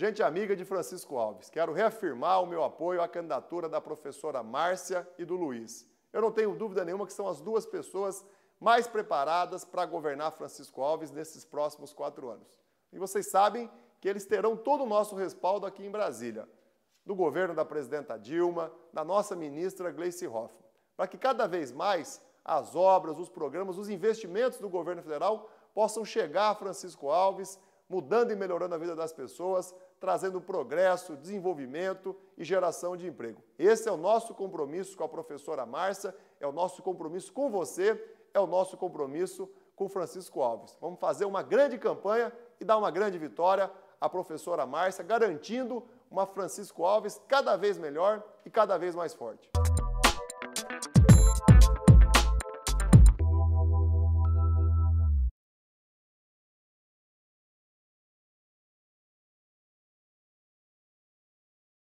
Gente amiga de Francisco Alves, quero reafirmar o meu apoio à candidatura da professora Márcia e do Luiz. Eu não tenho dúvida nenhuma que são as duas pessoas mais preparadas para governar Francisco Alves nesses próximos quatro anos. E vocês sabem que eles terão todo o nosso respaldo aqui em Brasília, do governo da presidenta Dilma, da nossa ministra Gleice Hoffmann, para que cada vez mais as obras, os programas, os investimentos do governo federal possam chegar a Francisco Alves mudando e melhorando a vida das pessoas, trazendo progresso, desenvolvimento e geração de emprego. Esse é o nosso compromisso com a professora Márcia, é o nosso compromisso com você, é o nosso compromisso com Francisco Alves. Vamos fazer uma grande campanha e dar uma grande vitória à professora Márcia, garantindo uma Francisco Alves cada vez melhor e cada vez mais forte.